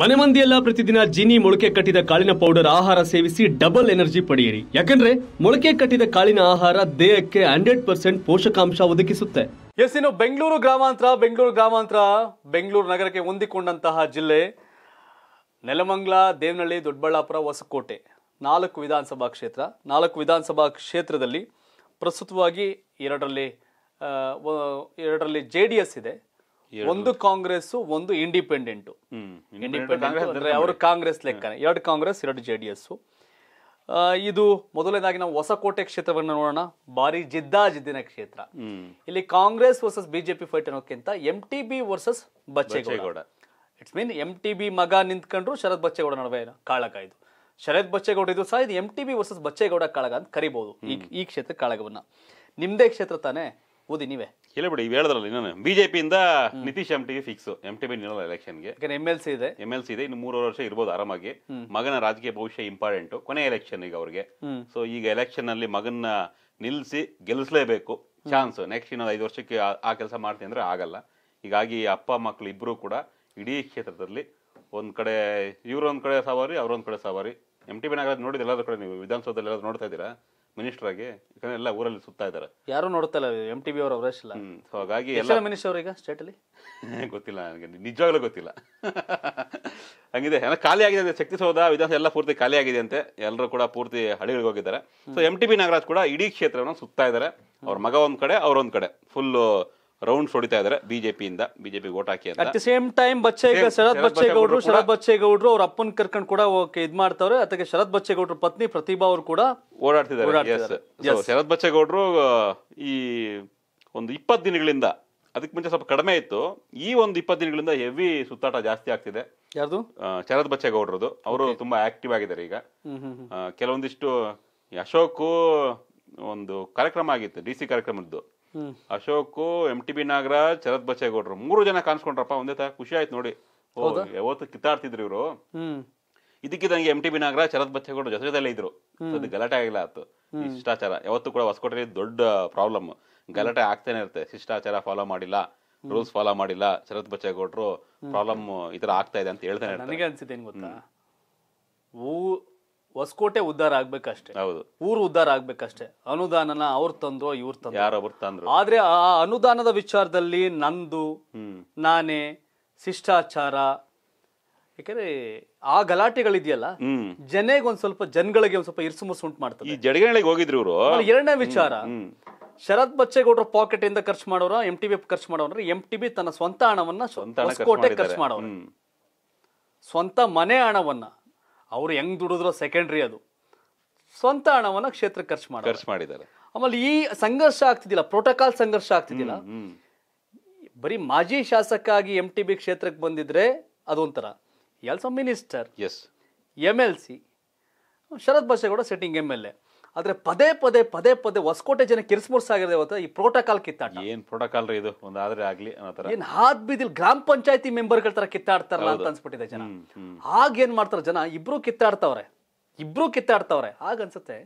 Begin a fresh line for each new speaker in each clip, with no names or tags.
ಮನೆ ಮಂದಿಯೆಲ್ಲ ಪ್ರತಿದಿನ ಜಿನಿ ಮೊಳಕೆ ಕಟ್ಟಿದ ಕಾಳಿನ ಪೌಡರ್ ಆಹಾರ ಸೇವಿಸಿ ಡಬಲ್ ಎನರ್ಜಿ ಪಡೆಯಿರಿ ಯಾಕಂದ್ರೆ ಮೊಳಕೆ ಕಟ್ಟಿದ ಕಾಳಿನ ಆಹಾರ ದೇಹಕ್ಕೆ ಹಂಡ್ರೆಡ್ ಪರ್ಸೆಂಟ್ ಪೋಷಕಾಂಶ ಒದಗಿಸುತ್ತೆ ಎಸ್ ಇನ್ನು ಬೆಂಗಳೂರು ಗ್ರಾಮಾಂತರ ಬೆಂಗಳೂರು ಗ್ರಾಮಾಂತರ ಬೆಂಗಳೂರು ನಗರಕ್ಕೆ ಹೊಂದಿಕೊಂಡಂತಹ ಜಿಲ್ಲೆ ನೆಲಮಂಗ್ಲ ದೇವನಹಳ್ಳಿ ದೊಡ್ಡಬಳ್ಳಾಪುರ ಹೊಸಕೋಟೆ ನಾಲ್ಕು ವಿಧಾನಸಭಾ ಕ್ಷೇತ್ರ ನಾಲ್ಕು ವಿಧಾನಸಭಾ ಕ್ಷೇತ್ರದಲ್ಲಿ ಪ್ರಸ್ತುತವಾಗಿ ಎರಡರಲ್ಲಿ ಎರಡರಲ್ಲಿ ಜೆ ಡಿ ಎಸ್ ಇದೆ ಒಂದು ಕಾಂಗ್ರೆಸ್ ಒಂದು ಇಂಡಿಪೆಂಡೆಂಟ್ ಇಂಡಿಪೆಂಡೆಂಟ್ ಅವರು ಕಾಂಗ್ರೆಸ್ ಲೆಕ್ಕನೆ ಎರಡು ಕಾಂಗ್ರೆಸ್ ಎರಡು ಜೆ ಡಿ ಎಸ್ ಇದು ಮೊದಲನೇದಾಗಿ ನಾವು ಹೊಸಕೋಟೆ ಕ್ಷೇತ್ರವನ್ನು ನೋಡೋಣ ಭಾರಿ ಜಿದ್ದಾಜಿದ್ದಿನ ಕ್ಷೇತ್ರ ಇಲ್ಲಿ ಕಾಂಗ್ರೆಸ್ ವರ್ಸಸ್ ಬಿಜೆಪಿ ಫೈಟ್ ಅನ್ನೋಕ್ಕಿಂತ M T B versus Bachegowda it's mean M T B ಮಗ ನಿಂತ್ಕೊಂಡ್ರು ಶರತ್ ಬಚ್ಚೇಗೌಡ ನಡುವೆ ಕಾಳಗ ಇದು ಶರತ್ ಬಚ್ಚೇಗೌಡ ಇದು ಸಹ ಇದು M T B versus Bachegowda ಕಾಳಗ ಅಂತ ಕರಿಬಹುದು ಈ ಈ ಕ್ಷೇತ್ರ ಕಾಳಗವನ್ನ ನಿಮ್ದೇ ಕ್ಷೇತ್ರ ತಾನೇ ಓದಿ ನೀವೇ
ಇಲ್ಲ ಬಿಡಿ ಹೇಳಿದ್ರಲ್ಲ ಇನ್ನೊಂದು ಬಿಜೆಪಿಯಿಂದ Nitish M T fix M T B election ಎಲೆಕ್ಷನ್ಗೆ ಎಮ್ ಎಲ್ ಸಿ ಇದೆ ಎಮ್ ಎಲ್ ಸಿ ಇದೆ ಇನ್ನು ಮೂರು ವರ್ಷ ಇರ್ಬೋದು ಆರಾಮಾಗಿ ಮಗನ ರಾಜಕೀಯ ಭವಿಷ್ಯ ಇಂಪಾರ್ಟೆಂಟ್ ಕೊನೆ ಎಲೆಕ್ಷನ್ ಈಗ ಅವ್ರಿಗೆ ಸೊ ಈಗ ಎಲೆಕ್ಷನ್ ಅಲ್ಲಿ ಮಗನ್ನ ನಿಲ್ಸಿ ಗೆಲ್ಲಿಸಲೇಬೇಕು ಚಾನ್ಸ್ ನೆಕ್ಸ್ಟ್ ಇನ್ನೊಂದು ಐದು ವರ್ಷಕ್ಕೆ ಆ ಕೆಲಸ ಮಾಡ್ತೀನಿ ಅಂದ್ರೆ ಆಗಲ್ಲ ಹೀಗಾಗಿ ಅಪ್ಪ ಮಕ್ಕಳು ಇಬ್ರು ಕೂಡ ಇಡೀ ಕ್ಷೇತ್ರದಲ್ಲಿ ಒಂದ್ ಕಡೆ ಒಂದ್ ಕಡೆ ಸವಾರಿ ಅವ್ರೊಂದ್ ಕಡೆ ಸವಾರಿ ಎಂ ಟಿ ಬಿ ನೋಡಿದ್ರೆ ಎಲ್ಲಾದ್ರೂ ಕಡೆ ನೀವು ವಿಧಾನಸೌಧದಲ್ಲಿ ಎಲ್ಲಾದ್ರೂ ನೋಡ್ತಾ ಇದ್ದೀರಾ ಮಿನಿಸ್ಟರ್ ಆಗಿ ಯಾಕಂದ್ರೆ ಎಲ್ಲ ಊರಲ್ಲಿ ಸುತ್ತಾ ಇದ್ದಾರೆ ಯಾರು ನೋಡ್ತಲ್ಲ ಎಂ ಟಿ ಬಿ ಅವರು ಅವರೇಶ್ ಸೊ ಹಾಗಾಗಿ ಎಲ್ಲ
ಮಿನಿಸ್ಟರ್ ಅವ್ರೀಗ ಅಲ್ಲಿ
ಗೊತ್ತಿಲ್ಲ ನನಗೆ ನಿಜವಾಗ್ಲೂ ಗೊತ್ತಿಲ್ಲ ಹಂಗಿದೆ ಎಲ್ಲ ಖಾಲಿ ಆಗಿದೆ ಅಂದ್ರೆ ಶಕ್ತಿ ಸೌಧ ವಿಧಾನ ಎಲ್ಲ ಪೂರ್ತಿ ಖಾಲಿ ಆಗಿದೆ ಅಂತೆ ಎಲ್ಲರೂ ಕೂಡ ಪೂರ್ತಿ ಹಳ್ಳಿಗಳಿಗೆ ಹೋಗಿದ್ದಾರೆ so M T B Nagaraj ಕೂಡ ಇಡೀ ಕ್ಷೇತ್ರವನ್ನು ಸುತ್ತಾ ಇದ್ದಾರೆ ಅವ್ರ ಮಗ ಒಂದ್ ಕಡೆ ಅವ್ರೊಂದ್ ಕಡೆ ಫುಲ್ಲು ರೌಂಡ್ಸ್ ಹೊಡಿತಾ ಇದಾರೆ ಬಿಜೆಪಿಯಿಂದ ಬಿಜೆಪಿ ವೋಟ್ ಹಾಕಿ ಅಟ್ ದಿ ಸೇಮ್
ಟೈಮ್ ಬಚ್ಚೇಗ ಶರತ್ ಬಚ್ಚೇಗೌಡರು ಶರತ್ ಬಚ್ಚೇಗೌಡರು ಅವ್ರ ಅಪ್ಪನ್ ಕರ್ಕೊಂಡು ಕೂಡ ಇದ್ ಮಾಡ್ತಾವ್ರೆ ಅದಕ್ಕೆ ಶರತ್ ಬಚ್ಚೇಗೌಡರ ಪತ್ನಿ ಪ್ರತಿಭಾ ಅವರು ಕೂಡ
ಓಡಾಡ್ತಿದ್ದಾರೆ ಶರತ್ ಬಚ್ಚೇಗೌಡರು ಈ ಒಂದು ಇಪ್ಪತ್ತು ದಿನಗಳಿಂದ ಅದಕ್ಕೆ ಮುಂಚೆ ಸ್ವಲ್ಪ ಕಡಿಮೆ ಇತ್ತು ಈ ಒಂದು ಇಪ್ಪತ್ತು ದಿನಗಳಿಂದ ಹೆವಿ ಸುತ್ತಾಟ ಜಾಸ್ತಿ ಆಗ್ತಿದೆ ಯಾರ್ದು ಶರತ್ ಬಚ್ಚೇಗೌಡರದು ಅವರು ತುಂಬಾ ಆಕ್ಟಿವ್ ಆಗಿದ್ದಾರೆ ಈಗ ಕೆಲವೊಂದಿಷ್ಟು ಅಶೋಕ್ ಒಂದು ಕಾರ್ಯಕ್ರಮ ಆಗಿತ್ತು ಡಿ ಸಿ ಕಾರ್ಯಕ್ರಮದ್ದು Ashok M T B Nagaraj Sharath ಬಚ್ಚೇಗೌಡರು ಮೂರು ಜನ ಕಾಣಿಸ್ಕೊಂಡ್ರಪ್ಪ ಒಂದೇ ತರ ಖುಷಿ ಆಯ್ತು ನೋಡಿ ಓ ಯಾವತ್ತು ಕಿತ್ತಾಡ್ತಿದ್ರು ಇವರು ಇದಕ್ಕೆ ನನಗೆ M T B Nagaraj Sharath ಬಚ್ಚೇಗೌಡರು ಜೊತೆ ಜೊತೆಲೇ ಇದ್ರು ಅದು ಗಲಾಟೆ ಆಗಿಲ್ಲ ಆತು ಶಿಷ್ಟಾಚಾರ ಯಾವತ್ತು ಕೂಡ ಹೊಸಕೋಟೆಯಲ್ಲಿ ದೊಡ್ಡ ಪ್ರಾಬ್ಲಮ್ ಗಲಾಟೆ ಆಗ್ತಾನೆ ಇರುತ್ತೆ ಶಿಷ್ಟಾಚಾರ ಫಾಲೋ ಮಾಡಿಲ್ಲ ರೂಲ್ಸ್ ಫಾಲೋ ಮಾಡಿಲ್ಲ ಶರತ್ ಬಚ್ಚೇಗೌಡರು ಪ್ರಾಬ್ಲಮ್ ಈ ತರ ಆಗ್ತಾ ಇದೆ ಅಂತ ಹೇಳ್ತಾನೆ
ನನಗೆ ಅನ್ಸುತ್ತೆ ಗೊತ್ತಾ ಹೊಸಕೋಟೆ ಉದ್ದಾರ ಆಗ್ಬೇಕಷ್ಟೇ ಹೌದು ಊರು ಉದ್ಧಾರ ಆಗ್ಬೇಕಷ್ಟೇ ಅನುದಾನನ ಅವ್ರು ತಂದ್ರು ಇವ್ರು ತಂದ್ರು ತಂದ್ರು ಆದ್ರೆ ಆ ಅನುದಾನದ ವಿಚಾರದಲ್ಲಿ ನಂದು ನಾನೇ ಶಿಷ್ಟಾಚಾರ ಯಾಕಂದ್ರೆ ಆ ಗಲಾಟೆಗಳಿದೆಯಲ್ಲ ಜನೆಗೆ ಒಂದ್ ಸ್ವಲ್ಪ ಜನಗಳಿಗೆ ಒಂದ್ ಸ್ವಲ್ಪ ಇರ್ಸು ಮುರ್ಸು ಉಂಟು ಮಾಡ್ತಾರೆ
ಈ ಹೋಗಿದ್ರು ಇವರು ಎರಡನೇ ವಿಚಾರ
ಶರತ್ ಬಚ್ಚೇಗೌಡರ ಪಾಕೆಟ್ ಇಂದ ಖರ್ಚು ಮಾಡೋರ ಎಂ ಟಿ ಬಿ ಖರ್ಚು ಮಾಡೋರ ಎಂ ಟಿ ಬಿ ತನ್ನ ಸ್ವಂತ ಹಣವನ್ನ ಹೊಸಕೋಟೆ ಖರ್ಚು ಮಾಡೋರು ಸ್ವಂತ ಮನೆ ಹಣವನ್ನ ಅವರು ಹೆಂಗ್ ದುಡಿದ್ರು ಸೆಕೆಂಡ್ರಿ ಅದು ಸ್ವಂತ ಹಣವನ್ನ ಕ್ಷೇತ್ರ ಖರ್ಚು ಮಾಡಿ ಖರ್ಚು ಮಾಡಿದ್ದಾರೆ ಆಮೇಲೆ ಈ ಸಂಘರ್ಷ ಆಗ್ತಿದ್ದಿಲ್ಲ ಪ್ರೋಟೋಕಾಲ್ ಸಂಘರ್ಷ ಆಗ್ತಿದ್ದಿಲ್ಲ ಬರೀ ಮಾಜಿ ಶಾಸಕ ಆಗಿ ಎಂ ಟಿ ಬಿ ಕ್ಷೇತ್ರಕ್ಕೆ ಬಂದಿದ್ರೆ ಅದೊಂಥರ ಎಲ್ಸ minister as M L C Sharath Bachegowda setting M L A ಆದ್ರೆ ಪದೇ ಪದೇ ಪದೇ ಪದೇ ಹೊಸಕೋಟೆ ಜನ ಕೆರ್ಸ್ ಆಗಿದೆ ಇವತ್ತು ಈ ಪ್ರೋಟೋಕಾಲ್ ಕಿತ್ತಾಟ ಏನ್ ಪ್ರೋಟೋಕಾಲ್ ರೀ ಇದು ಒಂದಾದ್ರೆ ಆಗ್ಲಿ ಅನ್ನೋ ಏನು ಹಾದ್ ಬೀದಿಲ್ ಗ್ರಾಮ ಪಂಚಾಯತಿ ಗಳ ತರ ಕಿತ್ತಾಡ್ತಾರಲ್ಲ ಅಂತ ಅನ್ಸ್ಬಿಟ್ಟಿದೆ ಜನ ಏನ್ ಮಾಡ್ತಾರೆ ಜನ ಇಬ್ರು ಕಿತ್ತಾಡ್ತಾವ್ರೆ ಇಬ್ರು ಕಿತ್ತಾಡ್ತಾವ್ರೆ ಆಗ ಅನ್ಸುತ್ತೆ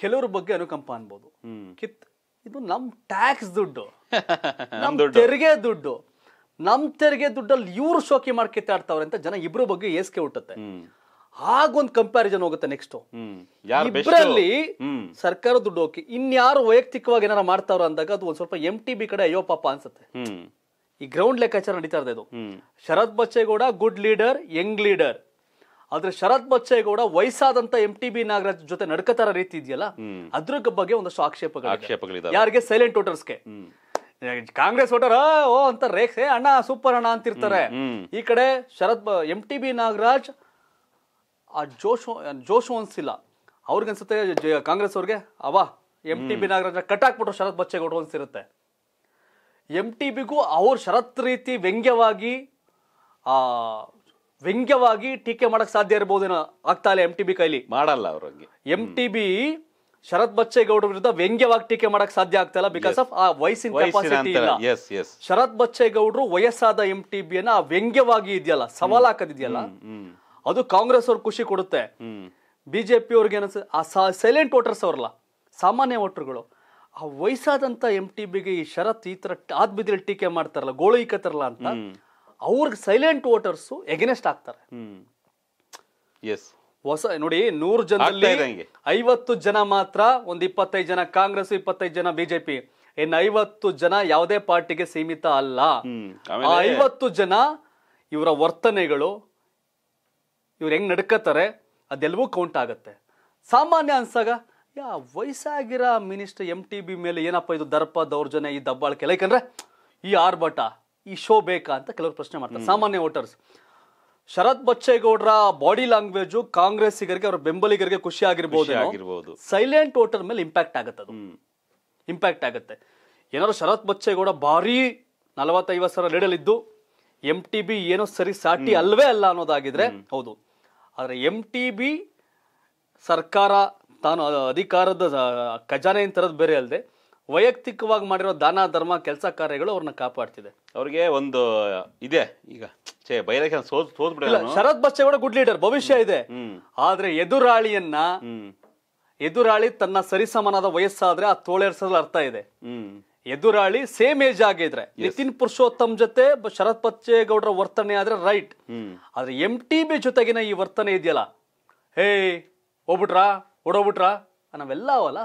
ಕೆಲವ್ರ ಬಗ್ಗೆ ಅನುಕಂಪ ಅನ್ಬೋದು ಕಿತ್ ಇದು ನಮ್ ಟ್ಯಾಕ್ಸ್ ದುಡ್ಡು
ನಮ್ ತೆರಿಗೆ
ದುಡ್ಡು ನಮ್ ತೆರಿಗೆ ದುಡ್ಡಲ್ಲಿ ಇವ್ರು ಶೋಕಿ ಮಾಡಿ ಕಿತ್ತಾಡ್ತಾವ್ರೆ ಅಂತ ಜನ ಇಬ್ರು ಬಗ್ಗೆ ಏಸ್ಕೆ ಹುಟ್ಟುತ್ತೆ ಆಗೊಂದು ಕಂಪ್ಯಾರಿಸನ್ ಹೋಗುತ್ತೆ ನೆಕ್ಸ್ಟ್ ಇಬ್ಬರಲ್ಲಿ ಸರ್ಕಾರ ದುಡ್ಡು ಹೋಗಿ ಇನ್ಯಾರು ವೈಯಕ್ತಿಕವಾಗಿ ಏನಾರ ಮಾಡ್ತಾರ ಅಂದಾಗ ಅದು ಒಂದ್ ಸ್ವಲ್ಪ ಎಂ ಟಿ ಬಿ ಕಡೆ ಅಯ್ಯೋ ಪಾಪ ಅನ್ಸುತ್ತೆ ಈ ಗ್ರೌಂಡ್ ಲೆಕ್ಕಾಚಾರ ನಡೀತಾ ಇರೋದು Sharath Bachegowda good leader young leader ಆದ್ರೆ ಶರತ್ ಬಚ್ಚೇಗೌಡ ವಯಸ್ಸಾದಂತ ಎಂ ಟಿ ಬಿ ನಾಗರಾಜ್ ಜೊತೆ ನಡ್ಕತಾರ ರೀತಿ ಇದೆಯಲ್ಲ ಅದ್ರ ಬಗ್ಗೆ ಒಂದಷ್ಟು ಆಕ್ಷೇಪಗಳು ಯಾರಿಗೆ ಸೈಲೆಂಟ್ ವೋಟರ್ಸ್ಗೆ ಕಾಂಗ್ರೆಸ್ ವೋಟರ್ ಓ ಅಂತ ರೇಖೆ ಅಣ್ಣ ಸೂಪರ್ ಅಣ್ಣ ಅಂತಿರ್ತಾರೆ ಈ ಕಡೆ Sharath M T B Nagaraj ಆ ಜೋಶು ಜೋಶು ಅನಿಸಿಲ್ಲ ಅನ್ಸುತ್ತೆ ಕಾಂಗ್ರೆಸ್ ಅವ್ರಿಗೆ ಅವಾ ಎಂ ಟಿ ಬಿ ಕಟ್ ಹಾಕ್ಬಿಟ್ಟು ಶರತ್ ಬಚ್ಚೇಗೌಡರು ಅನ್ಸಿರುತ್ತೆ ಎಂ ಟಿ ಬಿಗೂ ಅವ್ರ ಶರತ್ ರೀತಿ ವ್ಯಂಗ್ಯವಾಗಿ ಆ ವ್ಯಂಗ್ಯವಾಗಿ ಟೀಕೆ ಮಾಡಕ್ ಸಾಧ್ಯ ಇರ್ಬೋದೇನೋ ಆಗ್ತಾ ಇಲ್ಲ ಎಂ ಟಿ ಬಿ ಕೈಲಿ ಮಾಡಲ್ಲ ಅವ್ರಿಗೆ M T B Sharath Bachegowda ವಿರುದ್ಧ ವ್ಯಂಗ್ಯವಾಗಿ ಟೀಕೆ ಮಾಡಕ್ ಸಾಧ್ಯ ಆಗ್ತಾ ಇಲ್ಲ ಬಿಕಾಸ್ ಆಫ್ ಆ ವಯಸ್ಸಿನ ಕೆಪಾಸಿಟಿ ಇಲ್ಲ ಶರತ್ ಬಚ್ಚೇಗೌಡರು ವಯಸ್ಸಾದ ಎಂ ಟಿ ಅನ್ನ ವ್ಯಂಗ್ಯವಾಗಿ ಇದೆಯಲ್ಲ ಸವಾಲ್ ಹಾಕದಿದೆಯಲ್ಲ ಅದು ಕಾಂಗ್ರೆಸ್ ಅವ್ರಿಗೆ ಖುಷಿ ಕೊಡುತ್ತೆ ಬಿಜೆಪಿ ಅವ್ರಿಗೆ ಏನಸ ಆ ಸೈಲೆಂಟ್ ವೋಟರ್ಸ್ ಅವ್ರಲ್ಲ ಸಾಮಾನ್ಯ ವೋಟರ್ಗಳು ಆ ವಯಸ್ಸಾದಂತ ಎಂ ಟಿ ಬಿಗೆ ಈ ಶರತ್ ಈ ತರ ಆದ್ ಬಿದ್ದಲ್ಲಿ ಟೀಕೆ ಮಾಡ್ತಾರಲ್ಲ ಗೋಳು ಇಕ್ಕತ್ತಾರಲ್ಲ ಅಂತ ಅವ್ರಿಗೆ ಸೈಲೆಂಟ್ ವೋಟರ್ಸ್ ಎಗನೆಸ್ಟ್ ಆಗ್ತಾರೆ ಎಸ್ ಹೊಸ ನೋಡಿ ನೂರು ಜನದಲ್ಲಿ ಐವತ್ತು ಜನ ಮಾತ್ರ ಒಂದ್ ಇಪ್ಪತ್ತೈದು ಜನ ಕಾಂಗ್ರೆಸ್ ಇಪ್ಪತ್ತೈದು ಜನ ಬಿಜೆಪಿ ಇನ್ನು ಐವತ್ತು ಜನ ಯಾವುದೇ ಪಾರ್ಟಿಗೆ ಸೀಮಿತ ಅಲ್ಲ ಆ ಐವತ್ತು ಜನ ಇವರ ವರ್ತನೆಗಳು ಇವ್ರು ಹೆಂಗೆ ನಡ್ಕೋತಾರೆ ಅದೆಲ್ಲವೂ ಕೌಂಟ್ ಆಗುತ್ತೆ ಸಾಮಾನ್ಯ ಅನ್ಸಾಗ ಯಾ ವಯಸ್ಸಾಗಿರೋ ಮಿನಿಸ್ಟರ್ ಎಮ್ ಟಿ ಬಿ ಮೇಲೆ ಏನಪ್ಪ ಇದು ದರ್ಪ ದೌರ್ಜನ್ಯ ಈ ದಬ್ಬಾಳಿಕೆ ಯಾಕಂದ್ರೆ ಈ ಆರ್ಭಟ ಈ ಶೋ ಬೇಕಾ ಅಂತ ಕೆಲವರು ಪ್ರಶ್ನೆ ಮಾಡ್ತಾರೆ ಸಾಮಾನ್ಯ ವೋಟರ್ಸ್ ಶರತ್ ಬಚ್ಚೇಗೌಡರ ಬಾಡಿ ಲ್ಯಾಂಗ್ವೇಜು ಕಾಂಗ್ರೆಸ್ಸಿಗರಿಗೆ ಅವರ ಬೆಂಬಲಿಗರಿಗೆ ಖುಷಿ ಆಗಿರ್ಬೋದು ಸೈಲೆಂಟ್ ವೋಟರ್ ಮೇಲೆ ಇಂಪ್ಯಾಕ್ಟ್ ಆಗುತ್ತೆ ಅದು ಇಂಪ್ಯಾಕ್ಟ್ ಆಗುತ್ತೆ ಏನಾದ್ರು ಶರತ್ ಬಚ್ಚೇಗೌಡ ಭಾರಿ ನಲವತ್ತೈವತ್ತು ಸಾವಿರ ಲೀಡಲ್ಲಿದ್ದು ಎಂ ಟಿ ಬಿ ಏನೋ ಸರಿ ಸಾಟಿ ಅಲ್ವೇ ಅಲ್ಲ ಅನ್ನೋದಾಗಿದ್ರೆ ಹೌದು ಆದರೆ ಎಮ್ ಟಿ ಬಿ ಸರ್ಕಾರ ತಾನು ಅಧಿಕಾರದ ಖಜಾನೆ ಅಂತರದ್ದು ಬೇರೆ ಅಲ್ಲದೆ ವೈಯಕ್ತಿಕವಾಗಿ ಮಾಡಿರೋ ದಾನ ಧರ್ಮ ಕೆಲಸ ಕಾರ್ಯಗಳು ಅವ್ರನ್ನ ಕಾಪಾಡ್ತಿದೆ ಅವ್ರಿಗೆ ಒಂದು ಇದೆ ಈಗ ಛೇ ಬೈರಕ್ಕೆ ಸೋತ್ ಸೋತ್ಬಿಡಲ್ಲ ಶರತ್ ಬಚ್ಚೇಗೌಡ ಗುಡ್ ಲೀಡರ್ ಭವಿಷ್ಯ ಇದೆ ಆದ್ರೆ ಎದುರಾಳಿಯನ್ನ ಎದುರಾಳಿ ತನ್ನ ಸರಿಸಮನಾದ ವಯಸ್ಸಾದ್ರೆ ಆ ತೋಳೇರ್ಸೋದ್ರ ಅರ್ಥ ಇದೆ ಎದುರಾಳಿ ಸೇಮ್ ಏಜ್ ಆಗಿದ್ರೆ ನಿತಿನ್ ಪುರುಷೋತ್ತಮ್ ಜೊತೆ ಶರತ್ ಬಚ್ಚೇಗೌಡರ ವರ್ತನೆ ಆದ್ರೆ ರೈಟ್ ಆದ್ರೆ ಎಂ ಟಿ ಬಿ ಜೊತೆಗಿನ ಈ ವರ್ತನೆ ಇದೆಯಲ್ಲ ಹೇ ಹೋಗ್ಬಿಟ್ರಾ ಓಡೋಗ್ಬಿಟ್ರಾ ನಾವೆಲ್ಲ ಅವಲ್ಲ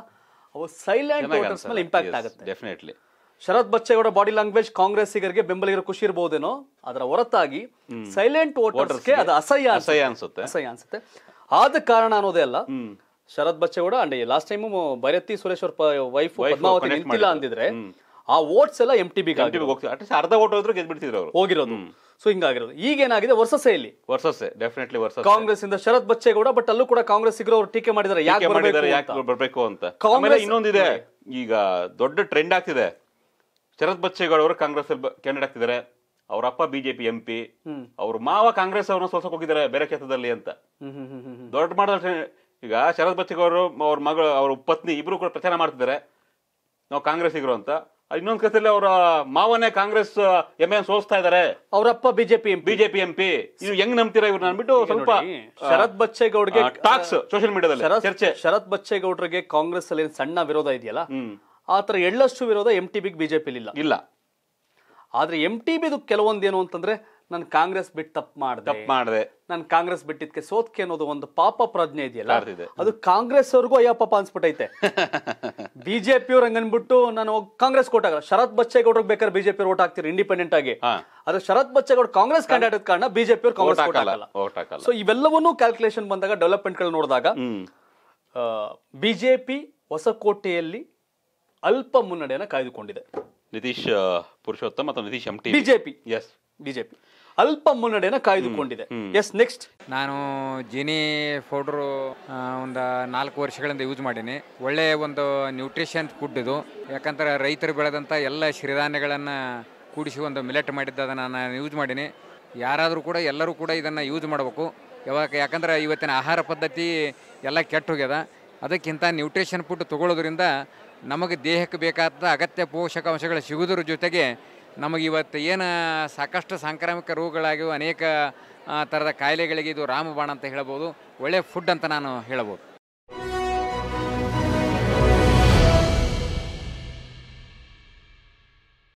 ಅವು ಸೈಲೆಂಟ್ ಮೇಲೆ ಇಂಪ್ಯಾಕ್ಟ್ ಆಗುತ್ತೆ definitely Sharath Bachegowda body language ಕಾಂಗ್ರೆಸ್ಸಿಗರಿಗೆ ಬೆಂಬಲಿಗರು ಖುಷಿ ಇರಬಹುದೇನೋ ಅದರ ಹೊರತಾಗಿ ಸೈಲೆಂಟ್ ವೋಟರ್ಸ್ಗೆ ಅದು ಅಸಹ್ಯ ಅಸಹ್ಯ ಅನ್ಸುತ್ತೆ ಅಸಹ್ಯ ಅನ್ಸುತ್ತೆ ಆದ ಕಾರಣ ಅನ್ನೋದೇ ಅಲ್ಲ Sharath Bachegowda and last time Bharathi ಸುರೇಶ್ವರ್ ವೈಫ್ ಪದ್ಮಾವತಿ ನಿಂತಿಲ್ಲ ಅಂದಿದ್ರೆ ಆ ಓಟ್ಸ್ ಎಲ್ಲ ಎಂ ಟಿ ಬಿಗೆ ಅರ್ಧ ಓಟ್ ಹೋದ್ರು ಗೆದ್ಬಿಡ್ತಿದ್ರು ಅವರು ಹೋಗಿರೋದು ಸೊ ಹಿಂಗಾಗಿರೋದು ಈಗ ಏನಾಗಿದೆ ವರ್ಷಸೆ ಇಲ್ಲಿ ವರ್ಷಸೆ ಡೆಫಿನೆಟ್ಲಿ ವರ್ಸಸ್ ಕಾಂಗ್ರೆಸ್ ಇಂದ ಶರತ್ ಬಚ್ಚೇಗೌಡ ಬಟ್ ಅಲ್ಲೂ ಕೂಡ ಕಾಂಗ್ರೆಸ್ ಸಿಗರು ಅವ್ರು ಟೀಕೆ ಮಾಡಿದ್ರೆ ಯಾಕೆ
ಬರಬೇಕು ಅಂತ ಕಾಂಗ್ರೆಸ್ ಇನ್ನೊಂದಿದೆ ಈಗ ದೊಡ್ಡ ಟ್ರೆಂಡ್ ಆಗ್ತಿದೆ ಶರತ್ ಬಚ್ಚೇಗೌಡ ಅವರು ಕಾಂಗ್ರೆಸ್ ಕ್ಯಾಂಡಿಡೇಟ್ ಆಗ್ತಿದ್ದಾರೆ ಅವ್ರ ಅಪ್ಪ ಬಿಜೆಪಿ ಎಂ ಪಿ ಅವ್ರ ಮಾವ ಕಾಂಗ್ರೆಸ್ ಅವ್ರನ್ನ ಸೋಸಕ್ ಹೋಗಿದ್ದಾರೆ ಬೇರೆ ಕ್ಷೇತ್ರದಲ್ಲಿ ಅಂತ ದೊಡ್ಡ ಮಟ್ಟದ ಈಗ ಶರದ್ ಬಚ್ಚೇಗೌಡರು ಅವ್ರ ಮಗಳು ಅವ್ರ ಪತ್ನಿ ಇಬ್ರು ಕೂಡ ಪ್ರಚಾರ ಮಾಡ್ತಿದ್ದಾರೆ ನಾವು ಕಾಂಗ್ರೆಸ್ಸಿಗರು ಅಂತ ಇನ್ನೊಂದು ಕಥೆಯಲ್ಲಿ ಅವರ ಮಾವನೇ ಕಾಂಗ್ರೆಸ್ ಎಂ ಎನ್ ಸೋಸ್ತಾ ಇದಾರೆ ಅವರಪ್ಪ ಬಿಜೆಪಿ ಬಿಜೆಪಿ
ಎಂ ಪಿ ನೀವು ಹೆಂಗ್ ನಂಬ್ತೀರಾ ಇವ್ರು ಅನ್ಬಿಟ್ಟು ಸ್ವಲ್ಪ ಶರತ್ ಬಚ್ಚೇಗೌಡ್ಗೆ ಟಾಕ್ಸ್ ಸೋಷಿಯಲ್ ಮೀಡಿಯಾದಲ್ಲಿ ಚರ್ಚೆ ಶರತ್ ಬಚ್ಚೇಗೌಡ್ರಿಗೆ ಕಾಂಗ್ರೆಸ್ ಅಲ್ಲಿ ಸಣ್ಣ ವಿರೋಧ ಇದೆಯಲ್ಲ ಆತರ ಎಳ್ಳಷ್ಟು ವಿರೋಧ ಎಂ ಟಿ ಬಿಗ್ ಬಿಜೆಪಿ ಇಲ್ಲ ಇಲ್ಲ ಆದ್ರೆ ಎಂ ಟಿ ಬಿದು ಕೆಲವೊಂದೇನು ಅಂತಂದ್ರೆ ನನ್ ಕಾಂಗ್ರೆಸ್ ಬಿಟ್ಟು ತಪ್ಪು ಮಾಡಿದೆ ತಪ್ಪು ಮಾಡಿದೆ ನನ್ ಕಾಂಗ್ರೆಸ್ ಬಿಟ್ಟಿದ್ಕೆ ಸೋತ್ಕೆ ಅನ್ನೋದು ಒಂದು ಪಾಪ ಪ್ರಜ್ಞೆ ಇದೆಯಲ್ಲ ಅದು ಕಾಂಗ್ರೆಸ್ ಅವ್ರಿಗೂ ಅಯ್ಯ ಪಾಪ ಅನ್ಸ್ಬಿಟ್ಟೈತೆ ಬಿಜೆಪಿ ಅವ್ರ ಹಂಗನ್ಬಿಟ್ಟು ನಾನು ಕಾಂಗ್ರೆಸ್ ಕೊಟ್ಟಾಗ ಶರತ್ ಬಚ್ಚೇಗೌಡ್ರಿಗೆ ಬೇಕಾದ್ರೆ ಬಿಜೆಪಿ ಓಟ್ ಹಾಕ್ತೀರಿ ಇಂಡಿಪೆಂಡೆಂಟ್ ಆಗಿ ಅದು ಶರತ್ ಬಚ್ಚೇಗೌಡ ಕಾಂಗ್ರೆಸ್ ಕ್ಯಾಂಡಿಡೇಟ್ ಕಾರಣ ಬಿಜೆಪಿ ಅವ್ರು ಕಾಂಗ್ರೆಸ್ ಓಟ್ ಸೊ ಇವೆಲ್ಲವನ್ನೂ ಕ್ಯಾಲ್ಕುಲೇಷನ್ ಬಂದಾಗ ಡೆವಲಪ್ಮೆಂಟ್ ಗಳು ನೋಡಿದಾಗ ಬಿಜೆಪಿ ಕೋಟೆಯಲ್ಲಿ ಅಲ್ಪ ಮುನ್ನಡೆಯನ್ನು ಕಾಯ್ದುಕೊಂಡಿದೆ
ನಿತೀಶ್ ಪುರುಷೋತ್ತಮ್ ಅಥವಾ Nitish M T BJP
S BJP ಅಲ್ಪ ಮುನ್ನಡೆಯನ್ನು ಕಾಯ್ದುಕೊಂಡಿದೆ ಎಸ್
ನೆಕ್ಸ್ಟ್ ನಾನು ಜಿನಿ ಪೌಡ್ರು ಒಂದು ನಾಲ್ಕು ವರ್ಷಗಳಿಂದ ಯೂಸ್ ಮಾಡೀನಿ ಒಳ್ಳೆಯ ಒಂದು ನ್ಯೂಟ್ರಿಷನ್ ಫುಡ್ ಇದು ಯಾಕಂದ್ರೆ ರೈತರು ಬೆಳೆದಂಥ ಎಲ್ಲ ಸಿರಿಧಾನ್ಯಗಳನ್ನು ಕೂಡಿಸಿ ಒಂದು ಮಿಲೆಟ್ ಮಾಡಿದ್ದು ಅದನ್ನು ನಾನು ಯೂಸ್ ಮಾಡೀನಿ ಯಾರಾದರೂ ಕೂಡ ಎಲ್ಲರೂ ಕೂಡ ಇದನ್ನು ಯೂಸ್ ಮಾಡಬೇಕು ಯಾವಾಗ ಯಾಕಂದ್ರೆ ಇವತ್ತಿನ ಆಹಾರ ಪದ್ಧತಿ ಎಲ್ಲ ಕೆಟ್ಟ ಹೋಗ್ಯದ ಅದಕ್ಕಿಂತ ನ್ಯೂಟ್ರಿಷನ್ ಫುಡ್ ತಗೊಳ್ಳೋದ್ರಿಂದ ನಮಗೆ ದೇಹಕ್ಕೆ ಬೇಕಾದ ಅಗತ್ಯ ಪೋಷಕಾಂಶಗಳು ಸಿಗೋದ್ರ ಜೊತೆಗೆ ನಮಗಿವತ್ತು ಏನು ಸಾಕಷ್ಟು ಸಾಂಕ್ರಾಮಿಕ ರೋಗಗಳಾಗಿವೆ ಅನೇಕ ಥರದ ಕಾಯಿಲೆಗಳಿಗೆ ಇದು ರಾಮಬಾಣ ಅಂತ ಹೇಳ್ಬೋದು ಒಳ್ಳೆಯ ಫುಡ್ ಅಂತ ನಾನು ಹೇಳಬೋದು